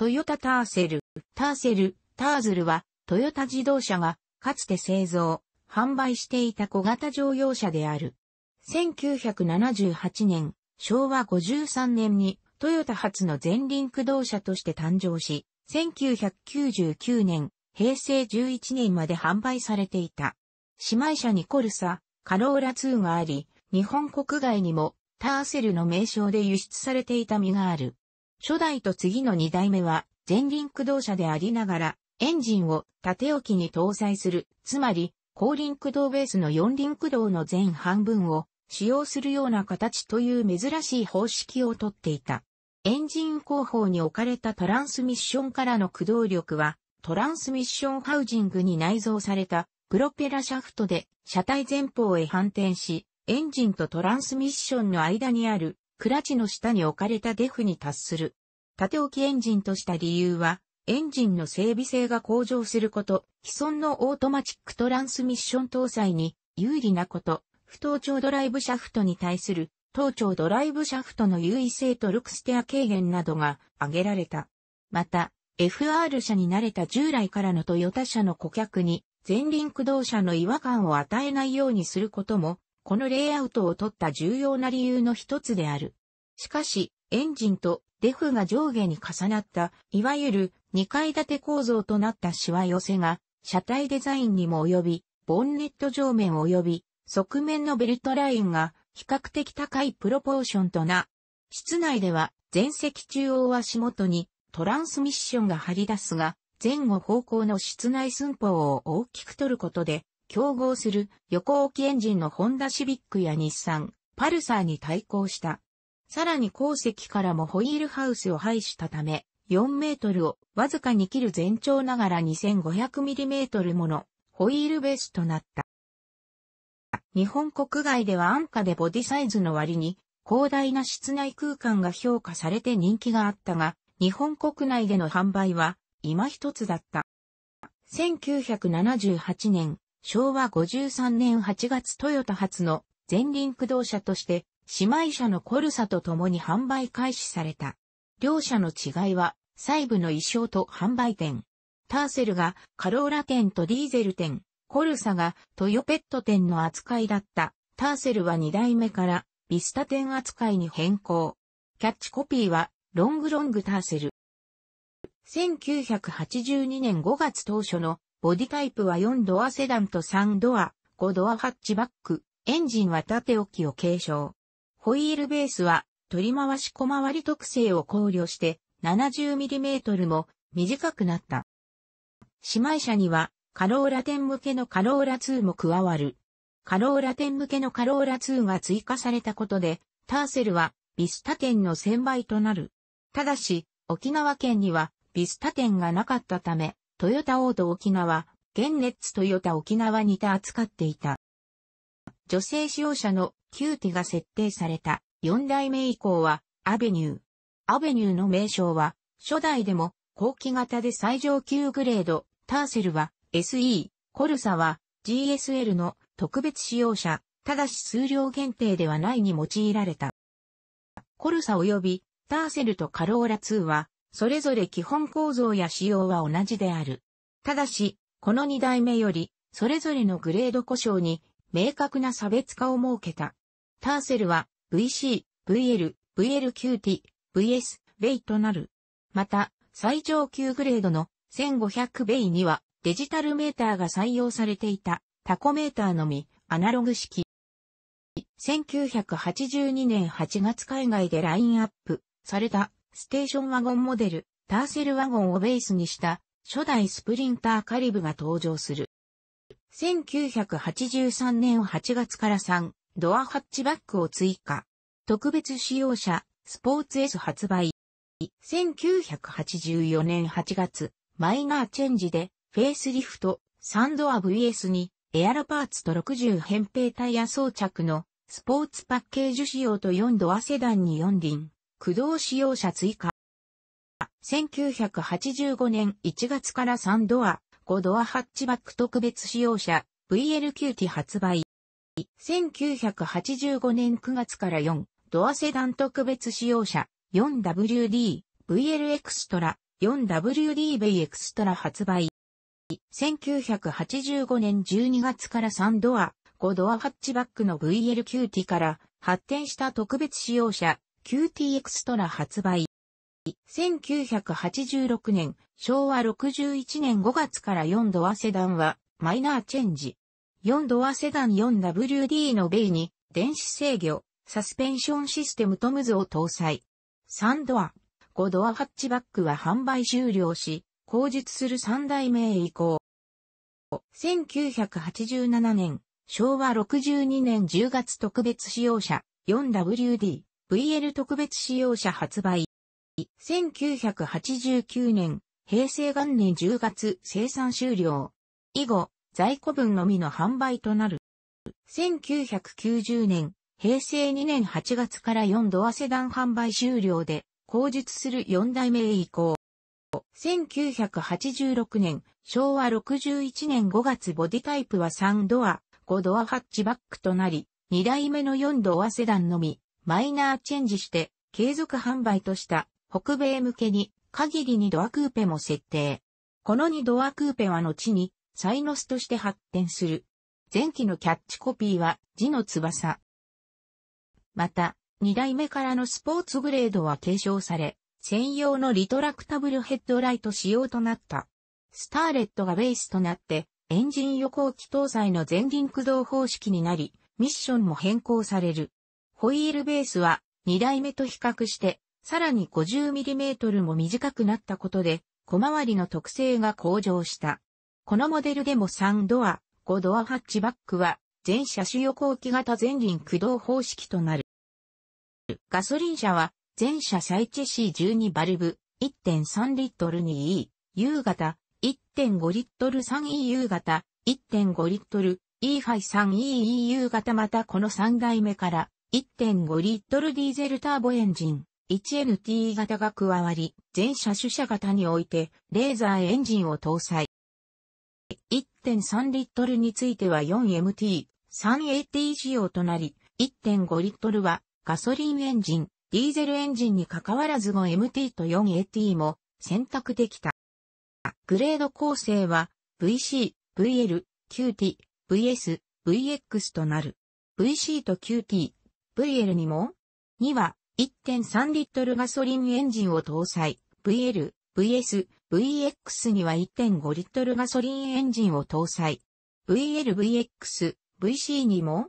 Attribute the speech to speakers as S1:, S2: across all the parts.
S1: トヨタターセル、ターセル、ターズルは、トヨタ自動車が、かつて製造、販売していた小型乗用車である。1978年、昭和53年に、トヨタ初の前輪駆動車として誕生し、1999年、平成11年まで販売されていた。姉妹車にコルサ、カローラ2があり、日本国外にもターセルの名称で輸出されていた身がある。初代と次の2代目は前輪駆動車でありながら、エンジンを縦置きに搭載する、つまり、後輪駆動ベースの四輪駆動の全半分を使用するような形という珍しい方式をとっていた。エンジン後方に置かれたトランスミッションからの駆動力は、トランスミッションハウジングに内蔵されたプロペラシャフトで車体前方へ反転し、エンジンとトランスミッションの間にあるクラチの下に置かれたデフに達する。縦置きエンジンとした理由は、エンジンの整備性が向上すること、既存のオートマチックトランスミッション搭載に有利なこと、不登調ドライブシャフトに対する登調ドライブシャフトの優位性とルクステア軽減などが挙げられた。また、FR 車に慣れた従来からのトヨタ車の顧客に前輪駆動車の違和感を与えないようにすることも、このレイアウトを取った重要な理由の一つである。しかし、エンジンとデフが上下に重なった、いわゆる2階建て構造となったしわ寄せが、車体デザインにも及び、ボンネット上面及び、側面のベルトラインが比較的高いプロポーションとな。室内では前席中央足元にトランスミッションが張り出すが、前後方向の室内寸法を大きく取ることで、競合する横置きエンジンのホンダシビックや日産、パルサーに対抗した。さらに鉱石からもホイールハウスを排したため、4メートルをわずかに切る全長ながら 2500mm ものホイールベースとなった。日本国外では安価でボディサイズの割に広大な室内空間が評価されて人気があったが、日本国内での販売は今一つだった。1978年、昭和53年8月トヨタ発の前輪駆動車として姉妹車のコルサと共に販売開始された。両車の違いは、細部の衣装と販売店。ターセルがカローラ店とディーゼル店、コルサがトヨペット店の扱いだった。ターセルは2代目からビスタ店扱いに変更。キャッチコピーはロングロングターセル。1982年5月当初のボディタイプは4ドアセダンと3ドア、5ドアハッチバック、エンジンは縦置きを継承。ホイールベースは取り回し小回り特性を考慮して 70mm も短くなった。姉妹車にはカローラ10向けのカローラ2も加わる。カローラ10向けのカローラ2が追加されたことで、ターセルはビスタ店の1000倍となる。ただし、沖縄県にはビスタ店がなかったため、トヨタオート沖縄、現熱トヨタ沖縄にて扱っていた。女性使用者のティが設定された4代目以降はアベニュー。アベニューの名称は初代でも後期型で最上級グレード、ターセルは SE、コルサは GSL の特別使用者、ただし数量限定ではないに用いられた。コルサ及びターセルとカローラ2は、それぞれ基本構造や仕様は同じである。ただし、この2代目より、それぞれのグレード故障に明確な差別化を設けた。ターセルは VC、VL、VLQT、VS、レイとなる。また、最上級グレードの1500ベイにはデジタルメーターが採用されていたタコメーターのみアナログ式。1982年8月海外でラインアップされたステーションワゴンモデルターセルワゴンをベースにした初代スプリンターカリブが登場する。1983年8月から3、ドアハッチバックを追加。特別使用車、スポーツ S 発売。1984年8月、マイナーチェンジで、フェイスリフト、サンドア VS に、エアロパーツと60扁平タイヤ装着の、スポーツパッケージ仕様と4ドアセダンに4輪、駆動使用車追加。1985年1月から3ドア、5ドアハッチバック特別使用車 VL q t 発売。1985年9月から4ドアセダン特別使用車 4WD VL エクストラ 4WDV エクストラ発売。1985年12月から3ドア5ドアハッチバックの VL q t から発展した特別使用車 QT エクストラ発売。1986年、昭和61年5月から4ドアセダンはマイナーチェンジ。4ドアセダン 4WD のベイに電子制御、サスペンションシステムトムズを搭載。3ドア、5ドアハッチバックは販売終了し、後述する3代目以降。1987年、昭和62年10月特別使用者 4WD、VL 特別使用者発売。1989年、平成元年10月生産終了。以後、在庫分のみの販売となる。1990年、平成2年8月から4ドアセダン販売終了で、後述する4代目へ移行。1986年、昭和61年5月ボディタイプは3ドア、5ドアハッチバックとなり、2代目の4ドアセダンのみ、マイナーチェンジして、継続販売とした北米向けに限り2ドアクーペも設定。この2ドアクーペは後にサイノスとして発展する。前期のキャッチコピーは字の翼。また、2代目からのスポーツグレードは継承され、専用のリトラクタブルヘッドライト仕様となった。スターレットがベースとなって、エンジン横置き搭載の前輪駆動方式になり、ミッションも変更される。ホイールベースは2代目と比較してさらに 50mm も短くなったことで、小回りの特性が向上した。このモデルでも3ドア、5ドアハッチバックは、全車種横置き型前輪駆動方式となる。ガソリン車は、全車最チェシ12バルブ、1.3リットル 2E、U 型、1.5リットル 3EU 型、1.5リットル E53EEU 型またこの3代目から、1.5リットルディーゼルターボエンジン、1NT 型が加わり、全車種車型において、レーザーエンジンを搭載。1.3リットルについては 4MT、3AT 仕様となり、1.5リットルはガソリンエンジン、ディーゼルエンジンに関わらず 5MT と 4AT も選択できた。グレード構成は VC、VL、QT、VS、VX となる。VC と QT、VL にも2は1.3リットルガソリンエンジンを搭載。VL、VS、VX には1.5リットルガソリンエンジンを搭載。VL、VX、VC にも、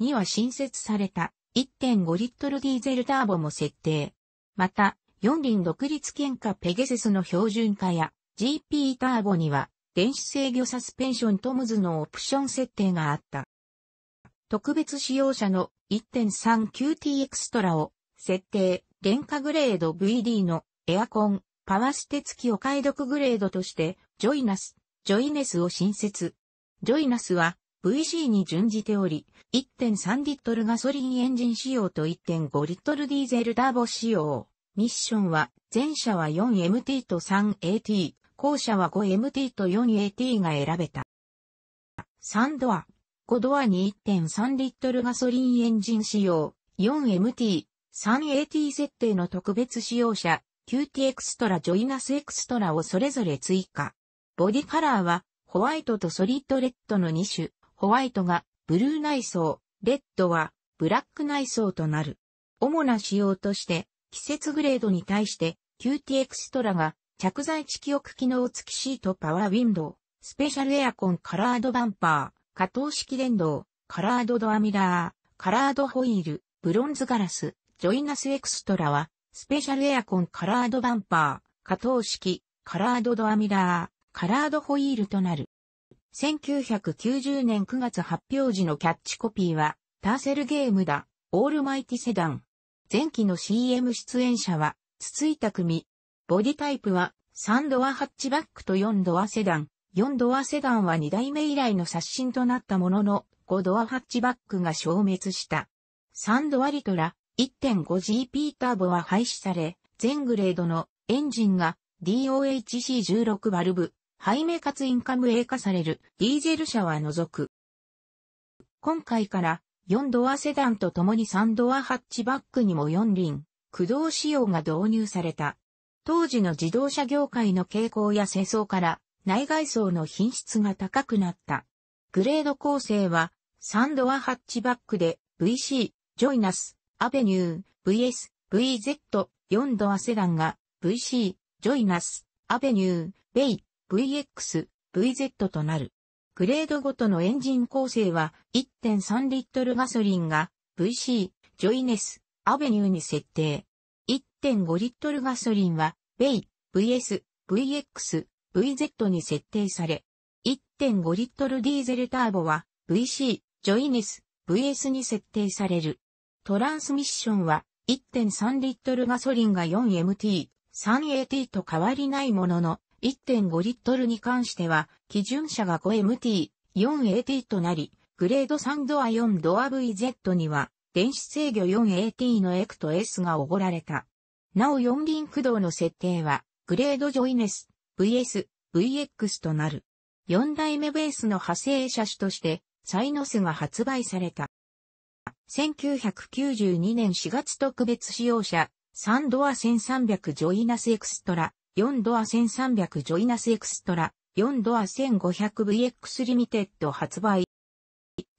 S1: には新設された1.5リットルディーゼルターボも設定。また、四輪独立喧嘩ペゲセスの標準化や GP ターボには電子制御サスペンショントムズのオプション設定があった。特別使用者の 1.3QT エクストラを設定、廉価グレード VD のエアコン、パワステ付きお買い得グレードとして、ジョイナス、ジョイネスを新設。ジョイナスは VC に準じており、1.3リットルガソリンエンジン仕様と1.5リットルディーゼルターボ仕様。ミッションは、前者は 4MT と 3AT、後者は 5MT と 4AT が選べた。3ドア、5ドアに1.3リットルガソリンエンジン仕様、4MT、3AT 設定の特別使用車、QT エクストラジョイナスエクストラをそれぞれ追加。ボディカラーは、ホワイトとソリッドレッドの2種、ホワイトがブルー内装、レッドはブラック内装となる。主な仕様として、季節グレードに対して、QT エクストラが着在地記憶機能付きシートパワーウィンドウ、スペシャルエアコンカラードバンパー、加藤式電動、カラードドアミラー、カラードホイール、ブロンズガラス、ジョイナスエクストラは、スペシャルエアコンカラードバンパー、加藤式、カラードドアミラー、カラードホイールとなる。1990年9月発表時のキャッチコピーは、ターセルゲームだ、オールマイティセダン。前期の CM 出演者は、筒井匠。ボディタイプは、3ドアハッチバックと4ドアセダン。4ドアセダンは2代目以来の刷新となったものの、5ドアハッチバックが消滅した。3ドアリトラ、1.5GP ターボは廃止され、全グレードのエンジンが DOHC16 バルブ、背面かつインカム A 化されるディーゼル車は除く。今回から4ドアセダンと共に3ドアハッチバックにも4輪、駆動仕様が導入された。当時の自動車業界の傾向や清掃から内外装の品質が高くなった。グレード構成は3ドアハッチバックで VC、ジョイナス、アベニュー、VS、VZ4 度アセダンが、VC、ジョイナス、アベニュー、ベイ、VX、VZ となる。グレードごとのエンジン構成は1.3リットルガソリンが VC、ジョイネス、アベニューに設定。1.5リットルガソリンはベイ、VS、VX、VZ に設定され、1.5リットルディーゼルターボは VC、ジョイネス、VS に設定される。トランスミッションは1.3リットルガソリンが 4MT、3AT と変わりないものの、1.5リットルに関しては、基準車が 5MT、4AT となり、グレード3ドア4ドア VZ には、電子制御 4AT のエクト S がおごられた。なお4輪駆動の設定は、グレードジョイネス、VS、VX となる。4代目ベースの派生車種として、サイノスが発売された。1992年4月特別使用車、3ドア1300ジョイナスエクストラ、4ドア1300ジョイナスエクストラ、4ドア 1500VX リミテッド発売。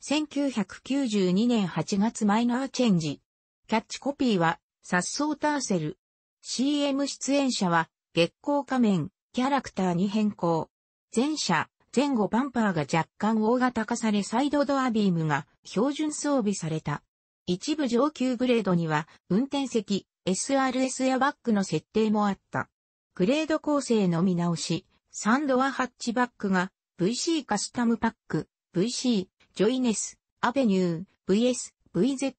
S1: 1992年8月マイナーチェンジ。キャッチコピーは、殺爽ターセル。CM 出演者は、月光仮面、キャラクターに変更。前者、前後バンパーが若干大型化されサイドドアビームが標準装備された。一部上級グレードには運転席、SRS やバックの設定もあった。グレード構成の見直し、サンドはハッチバックが VC カスタムパック、VC、ジョイネス、アベニュー、VS、VZ、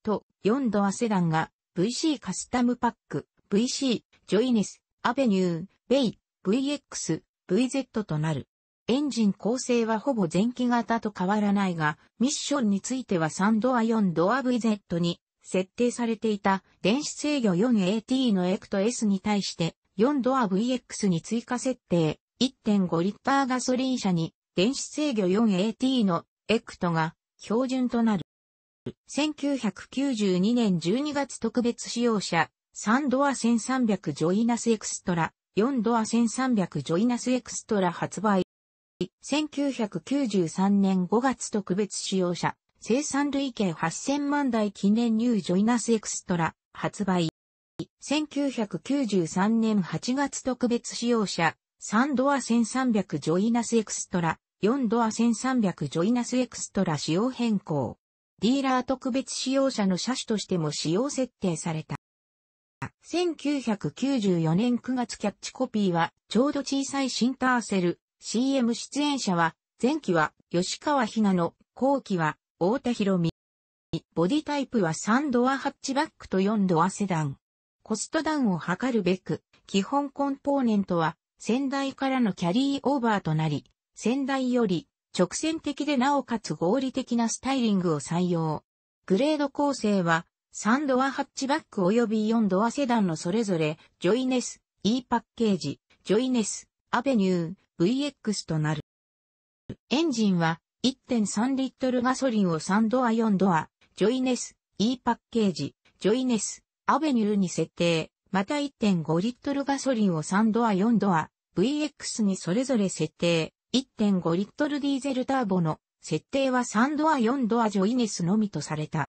S1: 4度はセダンが VC カスタムパック、VC、ジョイネス、アベニュー、ベイ、VX、VZ となる。エンジン構成はほぼ前期型と変わらないが、ミッションについては3ドア4ドア VZ に設定されていた電子制御 4AT のエクト S に対して4ドア VX に追加設定1.5リッターガソリン車に電子制御 4AT のエクトが標準となる。1992年12月特別使用車3ドア1300ジョイナスエクストラ4ドア1300ジョイナスエクストラ発売1993年5月特別使用者、生産累計8000万台記念ニュージョイナスエクストラ、発売。1993年8月特別使用者、3ドア1300ジョイナスエクストラ、4ドア1300ジョイナスエクストラ仕様変更。ディーラー特別使用者の車種としても使用設定された。1994年9月キャッチコピーは、ちょうど小さいシンターセル、CM 出演者は、前期は吉川ひなの、後期は太田博美。ボディタイプは3ドアハッチバックと4ドアセダン。コストダウンを図るべく、基本コンポーネントは先代からのキャリーオーバーとなり、先代より直線的でなおかつ合理的なスタイリングを採用。グレード構成は3ドアハッチバック及び4ドアセダンのそれぞれ、ジョイネス、E パッケージ、ジョイネス、アベニュー、VX となる。エンジンは1.3リットルガソリンを3ドア4ドア、ジョイネス E パッケージ、ジョイネスアベニューに設定、また1.5リットルガソリンを3ドア4ドア、VX にそれぞれ設定、1.5リットルディーゼルターボの設定は3ドア4ドアジョイネスのみとされた。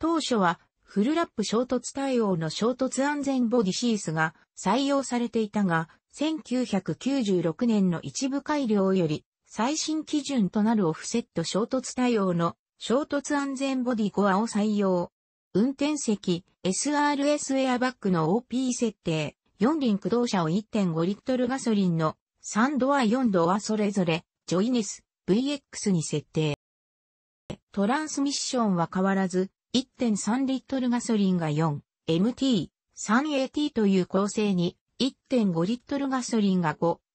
S1: 当初はフルラップ衝突対応の衝突安全ボディシースが採用されていたが、1996年の一部改良より、最新基準となるオフセット衝突対応の衝突安全ボディコアを採用。運転席、SRS エアバッグの OP 設定、4輪駆動車を1.5リットルガソリンの3ドア4ドアそれぞれ、ジョイネス、VX に設定。トランスミッションは変わらず、1.3リットルガソリンが 4MT、3AT という構成に1.5リットルガソリンが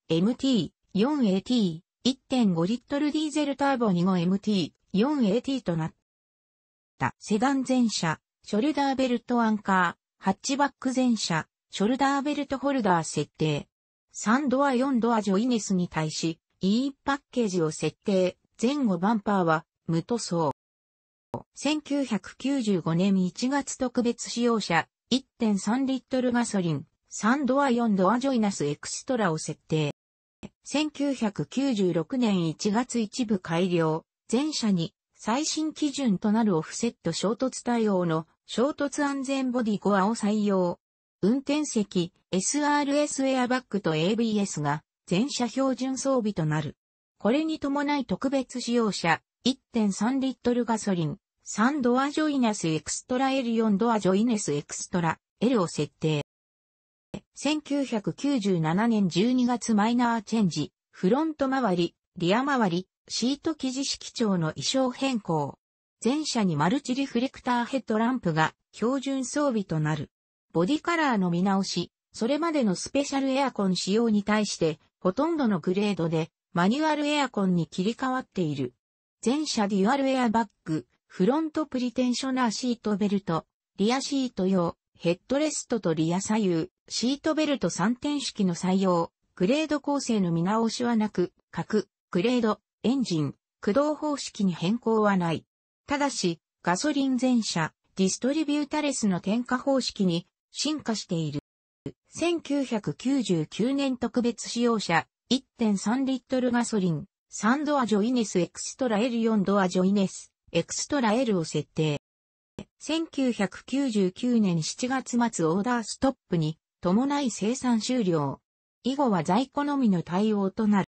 S1: 5MT、4AT、1.5リットルディーゼルターボ 25MT、4AT となった。セダン前車、ショルダーベルトアンカー、ハッチバック前車、ショルダーベルトホルダー設定。3ドア4ドアジョイネスに対し、E パッケージを設定。前後バンパーは無塗装。1995年1月特別使用車1.3リットルガソリン3ドア4ドアジョイナスエクストラを設定。1996年1月一部改良、全車に最新基準となるオフセット衝突対応の衝突安全ボディゴアを採用。運転席、SRS エアバッグと ABS が全車標準装備となる。これに伴い特別使用車、1.3リットルガソリン、3ドアジョイナスエクストラ L4 ドアジョイネスエクストラ L を設定。1997年12月マイナーチェンジ、フロント周り、リア周り、シート生地式調の衣装変更。前車にマルチリフレクターヘッドランプが標準装備となる。ボディカラーの見直し、それまでのスペシャルエアコン使用に対して、ほとんどのグレードでマニュアルエアコンに切り替わっている。前車デュアルエアバッグ、フロントプリテンショナーシートベルト、リアシート用、ヘッドレストとリア左右、シートベルト3点式の採用、グレード構成の見直しはなく、各、グレード、エンジン、駆動方式に変更はない。ただし、ガソリン全車、ディストリビュータレスの点火方式に進化している。1999年特別使用車、1.3リットルガソリン、3ドアジョイネスエクストラ L4 ドアジョイネス、エクストラ L を設定。1999年7月末オーダーストップに伴い生産終了。以後は在庫のみの対応となる。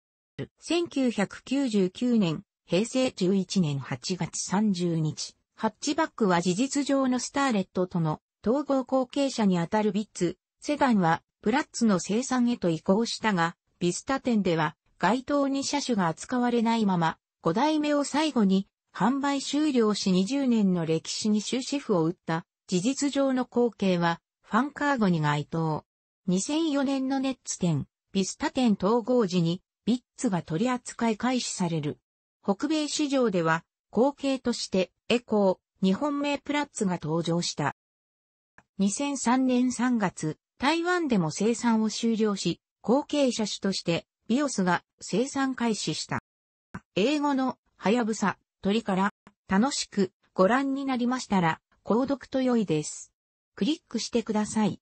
S1: 1999年、平成11年8月30日、ハッチバックは事実上のスターレットとの統合後継者にあたるビッツ、セダンはプラッツの生産へと移行したが、ビスタ店では該当に車種が扱われないまま、5代目を最後に販売終了し20年の歴史に終止符を打った事実上の後継はファンカーゴに該当。2004年のネッツ店、ビスタ店統合時に、ビッツが取り扱い開始される。北米市場では、後継として、エコー、日本名プラッツが登場した。2003年3月、台湾でも生産を終了し、後継車種として、ビオスが生産開始した。英語の、はやぶさ、鳥から、楽しく、ご覧になりましたら、購読と良いです。クリックしてください。